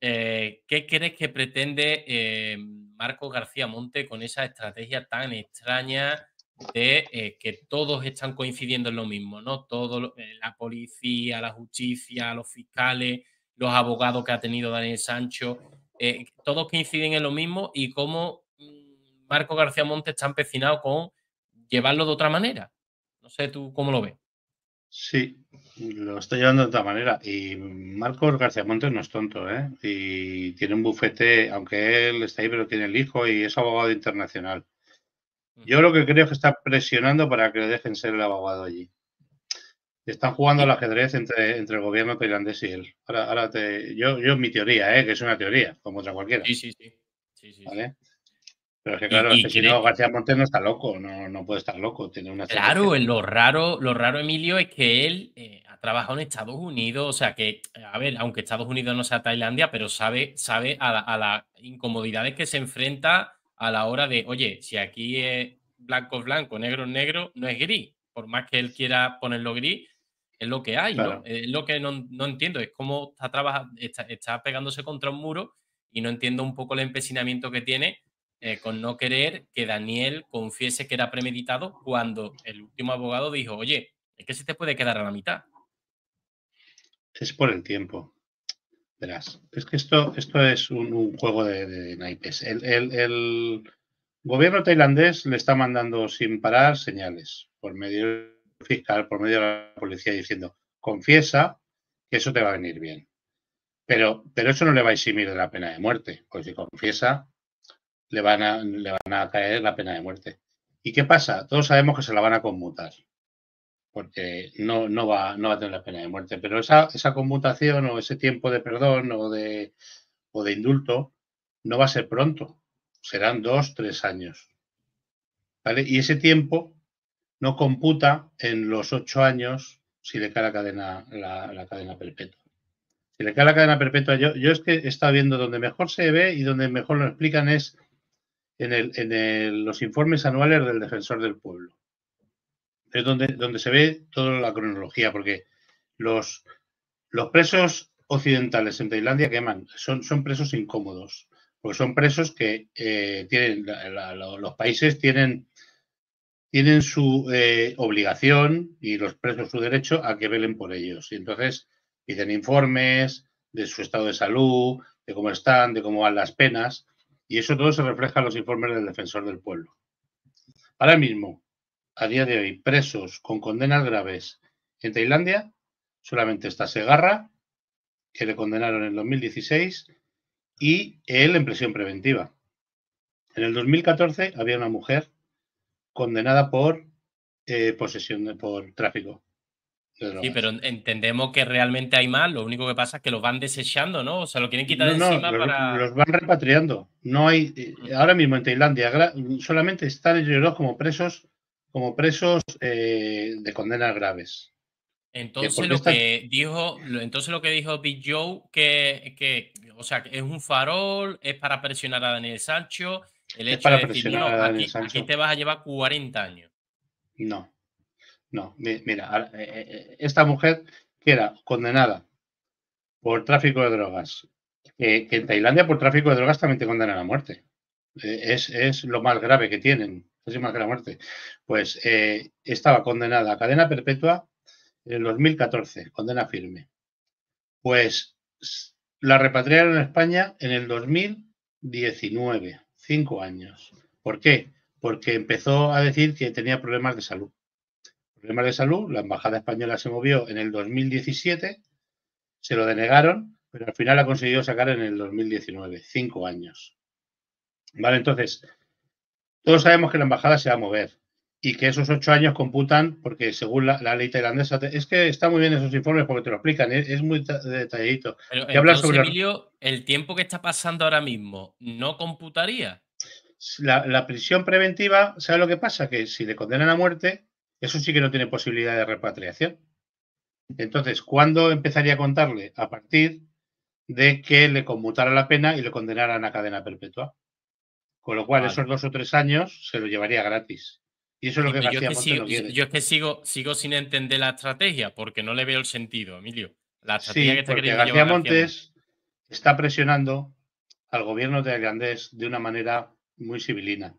Eh, ¿Qué crees que pretende eh, Marco García Monte con esa estrategia tan extraña de eh, que todos están coincidiendo en lo mismo, ¿no? Todo, la policía, la justicia, los fiscales, los abogados que ha tenido Daniel Sancho, todos coinciden en lo mismo y cómo mm, Marco García Monte está empecinado con llevarlo de otra manera. No sé tú cómo lo ves. Sí, lo está llevando de otra manera. Y Marcos García Montes no es tonto, ¿eh? Y tiene un bufete, aunque él está ahí, pero tiene el hijo y es abogado internacional. Yo lo que creo es que está presionando para que le dejen ser el abogado allí. Están jugando al ajedrez entre, entre el gobierno tailandés y él. Ahora, ahora te, yo, yo mi teoría, ¿eh? que es una teoría, como otra cualquiera. Sí, sí, sí. sí. Pero es claro, el García Montes no está loco, no, puede estar loco. Tiene una claro, lo raro, lo raro, Emilio, es que él eh, ha trabajado en Estados Unidos, o sea que, a ver, aunque Estados Unidos no sea Tailandia, pero sabe, sabe a, las incomodidades que se enfrenta a la hora de, oye, si aquí es blanco blanco, negro negro, no es gris. Por más que él quiera ponerlo gris, es lo que hay, ¿no? Es lo que no, entiendo, es cómo está, está pegándose contra un muro y no entiendo un poco el empecinamiento que tiene eh, con no querer que Daniel confiese que era premeditado cuando el último abogado dijo, oye, es que se te puede quedar a la mitad. Es por el tiempo. Verás, es que esto, esto es un, juego de, naipes. El, gobierno tailandés le está mandando sin parar señales por medio fiscal, por medio de la policía, diciendo, confiesa que eso te va a venir bien. Pero, pero eso no le va a eximir de la pena de muerte, porque si confiesa, le van, a, le van a caer la pena de muerte. ¿Y qué pasa? Todos sabemos que se la van a conmutar, porque no, no, va, va a tener la pena de muerte, pero esa, esa conmutación o ese tiempo de perdón o de, o de indulto no va a ser pronto, serán dos, tres años. Y ese tiempo no computa en los ocho años si le cae la cadena, la, cadena perpetua. Si le cae la cadena perpetua, yo, yo es que he estado viendo donde mejor se ve y donde mejor lo explican es en, los informes anuales del Defensor del Pueblo. Es donde, donde se ve toda la cronología, porque los, los presos occidentales en Tailandia queman, son, son presos incómodos, porque son presos que eh, tienen, los países tienen, tienen su eh, obligación y los presos su derecho a que velen por ellos. Y entonces piden informes de su estado de salud, de cómo están, de cómo van las penas. Y eso todo se refleja en los informes del defensor del pueblo. Ahora mismo, a día de hoy, presos con condenas graves en Tailandia, solamente está Segarra, que le condenaron en 2016, y él en prisión preventiva. En el 2014 había una mujer condenada por eh, posesión, por tráfico. Sí, pero entendemos que realmente hay mal, lo único que pasa es que los van desechando, ¿no? O sea, lo quieren quitar de encima no, para. Los van repatriando. No hay. Eh, mm. Ahora mismo en Tailandia solamente están ellos dos como presos, como presos eh, de condenas graves. Entonces lo que dijo, entonces lo que dijo Big Joe, que, o sea, es un farol, es para presionar a Daniel Sancho. El hecho de decir, no, aquí te vas a llevar 40 años. No. No, mira, eh, eh, eh, esta mujer que era condenada por tráfico de drogas, que en Tailandia por tráfico de drogas también te condenan a muerte. es, lo más grave que tienen, es más que la muerte. Pues estaba condenada a cadena perpetua en el 2014, condena firme. Pues la repatriaron a España en el 2019, cinco años. ¿Por qué? Porque empezó a decir que tenía problemas de salud problemas de salud, la embajada española se movió en el 2017, se lo denegaron, pero al final ha conseguido sacar en el 2019, cinco años. Vale, entonces, todos sabemos que la embajada se va a mover y que esos ocho años computan, porque según la, ley tailandesa, es que está muy bien esos informes porque te lo explican, es, muy detalladito. y habla sobre... el tiempo que está pasando ahora mismo no computaría. La, prisión preventiva, sabe lo que pasa? Que si le condenan a muerte, eso sí que no tiene posibilidad de repatriación. Entonces, ¿cuándo empezaría a contarle? A partir de que le conmutara la pena y le condenaran a cadena perpetua. Con lo cual, esos dos o tres años se lo llevaría gratis. Y eso es lo que García yo sigo, Yo es que sigo, sin entender la estrategia, porque no le veo el sentido, Emilio. La estrategia que está porque García, Montes está presionando al gobierno de tailandés de una manera muy civilina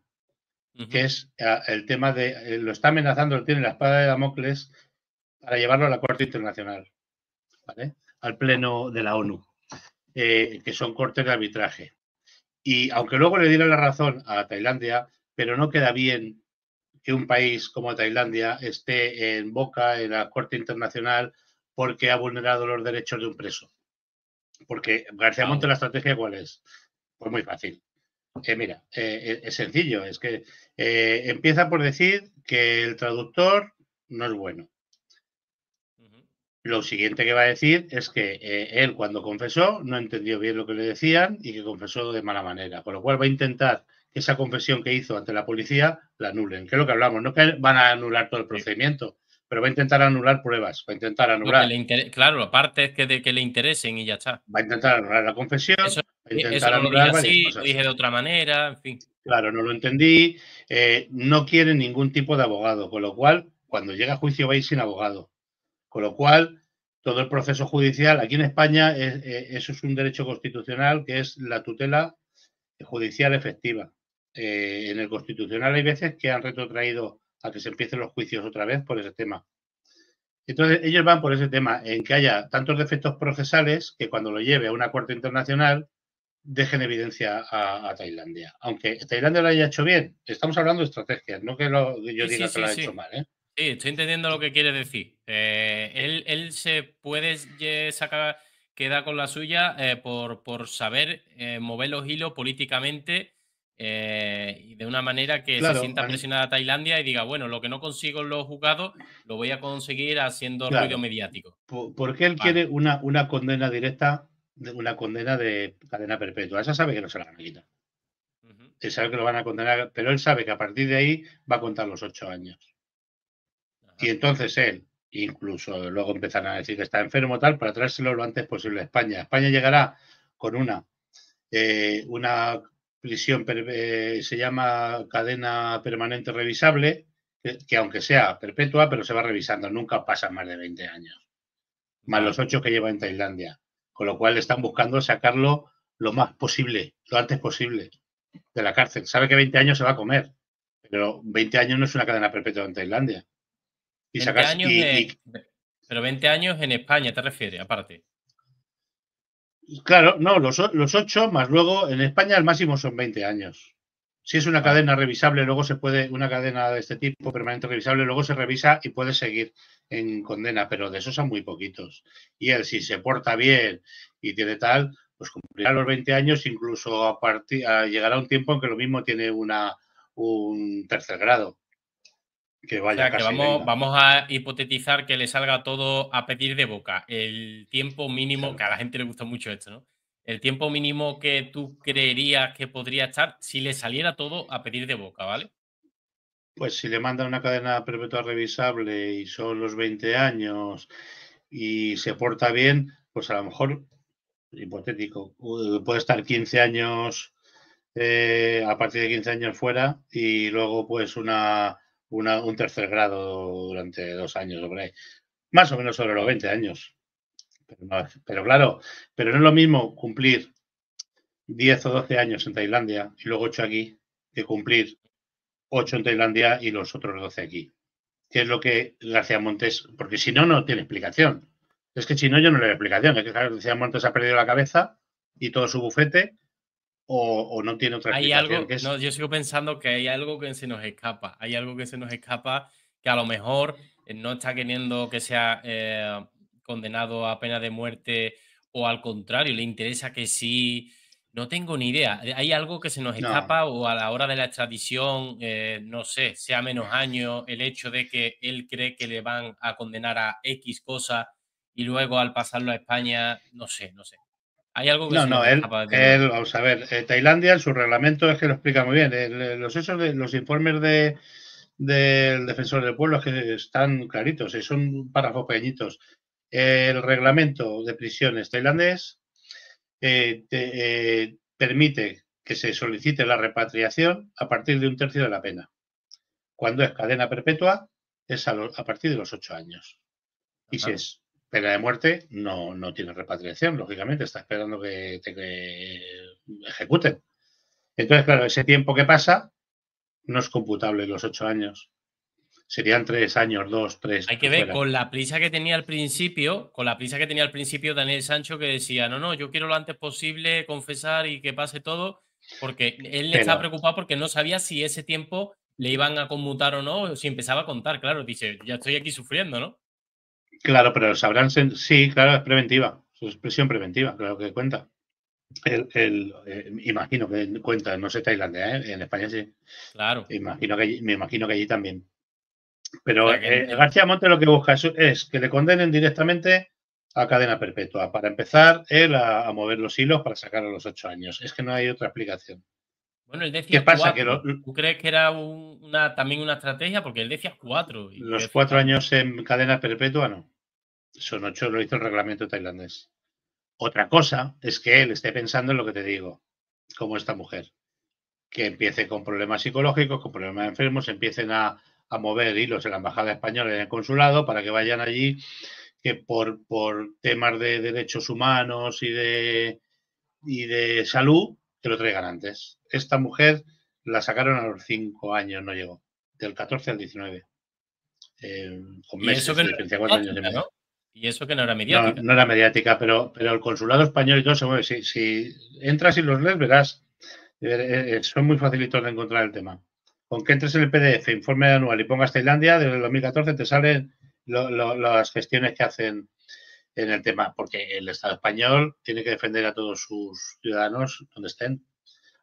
que es eh, el tema de, eh, lo está amenazando, tiene la espada de Damocles para llevarlo a la Corte Internacional, al Pleno de la ONU, eh, que son cortes de arbitraje. Y aunque luego le diera la razón a Tailandia, pero no queda bien que un país como Tailandia esté en boca en la Corte Internacional porque ha vulnerado los derechos de un preso. Porque García Monte, la estrategia, ¿cuál es? Pues muy fácil. Eh, mira, eh, eh, es sencillo, es que empieza por decir que el traductor no es bueno. Lo siguiente que va a decir es que él cuando confesó no entendió bien lo que le decían y que confesó de mala manera, con lo cual va a intentar que esa confesión que hizo ante la policía la anulen, que es lo que hablamos, no que van a anular todo el procedimiento, pero va a intentar anular pruebas, va a intentar anular... claro, aparte que de que le interesen y ya está. Va a intentar anular la confesión. E eh, dije así, lo dije de otra manera, en fin. Claro, no lo entendí. Eh, no quieren ningún tipo de abogado, con lo cual, cuando llega a juicio vais sin abogado. Con lo cual, todo el proceso judicial, aquí en España, eh, eso es un derecho constitucional que es la tutela judicial efectiva. en el constitucional hay veces que han retrotraído a que se empiecen los juicios otra vez por ese tema. Entonces, ellos van por ese tema, en que haya tantos defectos procesales que cuando lo lleve a una corte internacional, dejen evidencia a, Tailandia. Aunque Tailandia lo haya hecho bien, estamos hablando de estrategias, no que yo diga que lo haya hecho mal. ¿eh? Sí, estoy entendiendo lo que quiere decir. Eh, él, se puede sacar, queda con la suya eh, por, por, saber eh, mover los hilos políticamente y de una manera que se sienta presionada a Tailandia y diga, bueno, lo que no consigo en los juzgados lo voy a conseguir haciendo ruido mediático. ¿Por Porque él quiere una, una condena directa una condena de cadena perpetua. Esa sabe que no se la van a quitar. Él sabe que lo van a condenar, pero él sabe que a partir de ahí va a contar los ocho años. Y entonces él, incluso luego empezarán a decir que está enfermo tal, para traérselo lo antes posible a España. España llegará con una, eh, una prisión, eh, se llama cadena permanente revisable, que, que, aunque sea perpetua, pero se va revisando, nunca pasan más de 20 años, más los ocho que lleva en Tailandia con lo cual están buscando sacarlo lo más posible, lo antes posible de la cárcel. Sabe que 20 años se va a comer, pero 20 años no es una cadena perpetua en Tailandia. Y 20 pero 20 años en España, ¿te refieres? Aparte. Claro, no, los, los 8 más luego en España el máximo son 20 años. Si es una cadena revisable, luego se puede, una cadena de este tipo, permanente revisable, luego se revisa y puede seguir en condena, pero de esos son muy poquitos. Y él, si se porta bien y tiene tal, pues cumplirá los 20 años, incluso a partir, llegará un tiempo en que lo mismo tiene una, un tercer grado. Que vaya vamos, a hipotetizar que le salga todo a pedir de boca. El tiempo mínimo, que a la gente le gusta mucho esto, ¿no? el tiempo mínimo que tú creerías que podría estar si le saliera todo a pedir de boca, ¿vale? Pues si le mandan una cadena perpetua revisable y son los 20 años y se porta bien, pues a lo mejor, hipotético, puede estar 15 años, eh, a partir de 15 años fuera y luego pues una, un tercer grado durante dos años sobre Más o menos sobre los 20 años. Pero, claro, pero no es lo mismo cumplir 10 o 12 años en Tailandia y luego 8 aquí que cumplir 8 en Tailandia y los otros 12 aquí. Que es lo que García Montes, porque si no, no tiene explicación. Es que si no, yo no le doy explicación. Es que García Montes ha perdido la cabeza y todo su bufete o, no tiene otra Algo, yo sigo pensando que hay algo que se nos escapa. Hay algo que se nos escapa que a lo mejor eh, no está queriendo que sea... Eh, condenado a pena de muerte o al contrario, le interesa que sí. No tengo ni idea. Eh, ¿Hay algo que se nos escapa o a la hora de la extradición, eh, no sé, sea menos años, el hecho de que él cree que le van a condenar a X cosa y luego al pasarlo a España, no sé, no sé. ¿Hay algo que no, se no, nos él, vamos a ver, eh, Tailandia, en su reglamento es que lo explica muy bien. los, esos de, los informes de, del defensor del pueblo es que están claritos, son párrafos pequeñitos. El reglamento de prisiones tailandés eh, eh, permite que se solicite la repatriación a partir de un tercio de la pena. Cuando es cadena perpetua, es a, partir de los ocho años. Y si es pena de muerte, no, no tiene repatriación, lógicamente, está esperando que te que ejecuten. Entonces, claro, ese tiempo que pasa no es computable los ocho años serían tres años, dos, tres. Hay que ver, con la prisa que tenía al principio, con la prisa que tenía al principio Daniel Sancho que decía, no, no, yo quiero lo antes posible confesar y que pase todo, porque él le estaba preocupado porque no sabía si ese tiempo le iban a conmutar o no, si empezaba a contar, claro, dice, ya estoy aquí sufriendo, ¿no? Claro, pero sabrán, sí, claro, es preventiva, su expresión preventiva, claro que cuenta. El, eh, imagino que cuenta, no sé Tailandia, ¿eh? en España sí. Claro. Imagino que, me imagino que allí también. Pero eh, García Monte lo que busca es, que le condenen directamente a cadena perpetua. Para empezar, él a, mover los hilos para sacar a los ocho años. Es que no hay otra explicación. Bueno, él decía ¿Qué pasa? Que ¿Tú crees que era una, también una estrategia? Porque él decía cuatro. los cuatro años en cadena perpetua, no. Son ocho, lo hizo el reglamento tailandés. Otra cosa es que él esté pensando en lo que te digo, como esta mujer. Que empiece con problemas psicológicos, con problemas enfermos, empiecen a a mover hilos en la Embajada Española y en el Consulado para que vayan allí, que por, por temas de derechos humanos y de, y de salud, que lo traigan antes. Esta mujer la sacaron a los cinco años, no llegó, del 14 al 19. Eh, con ¿Y eso que no, años de Y eso que no era mediática. No, era mediática, pero, pero el consulado español y todo se mueve. Si, entras y los lees, verás. Eh, eh, son muy facilitos de encontrar el tema con que entres en el PDF, informe anual y pongas Tailandia, desde el 2014 te salen las gestiones que hacen en el tema, porque el Estado español tiene que defender a todos sus ciudadanos donde estén.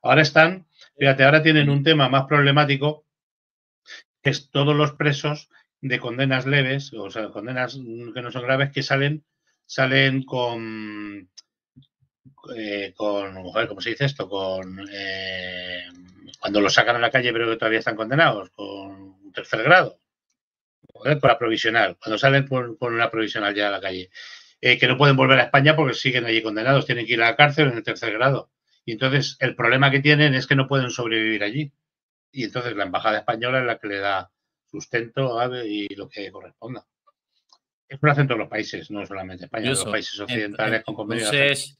Ahora están, fíjate, ahora tienen un tema más problemático, que es todos los presos de condenas leves, o sea, condenas que no son graves, que salen, salen con, eh, con, ¿cómo se dice esto? Con... Eh, cuando los sacan a la calle, pero que todavía están condenados con un tercer grado, por la provisional, cuando salen con, una provisional ya a la calle, eh, que no pueden volver a España porque siguen allí condenados, tienen que ir a la cárcel en el tercer grado. Y entonces el problema que tienen es que no pueden sobrevivir allí. Y entonces la embajada española es la que le da sustento y lo que corresponda. Es un acento de los países, no solamente España, los países occidentales con convenios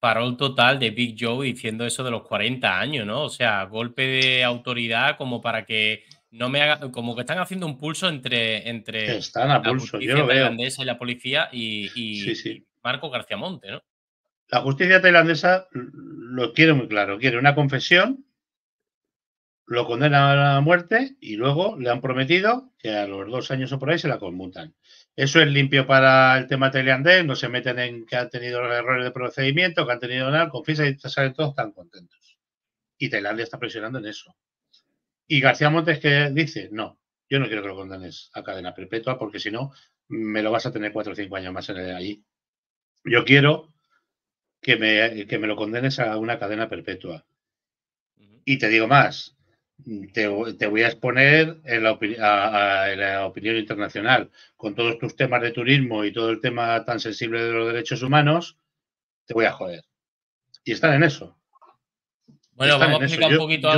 parol total de Big Joe diciendo eso de los 40 años, ¿no? O sea, golpe de autoridad como para que no me haga, como que están haciendo un pulso entre, entre están la pulso, tailandesa y la policía y, Marco García Monte, ¿no? La justicia tailandesa lo quiere muy claro, quiere una confesión, lo condena a la muerte y luego le han prometido que a los dos años o por ahí se la conmutan. Eso es limpio para el tema tailandés, no se meten en que han tenido errores de procedimiento, que han tenido nada, confiesa y salen todos tan contentos. Y Tailandia está presionando en eso. Y García Montes que dice, no, yo no quiero que lo condenes a cadena perpetua porque si no, me lo vas a tener cuatro o cinco años más en el, allí. Yo quiero que me, que me lo condenes a una cadena perpetua. Y te digo más, te, voy a exponer en la, a, la, opinión internacional. Con todos tus temas de turismo y todo el tema tan sensible de los derechos humanos, te voy a joder. Y están en eso. Bueno, vamos a explicar un poquito.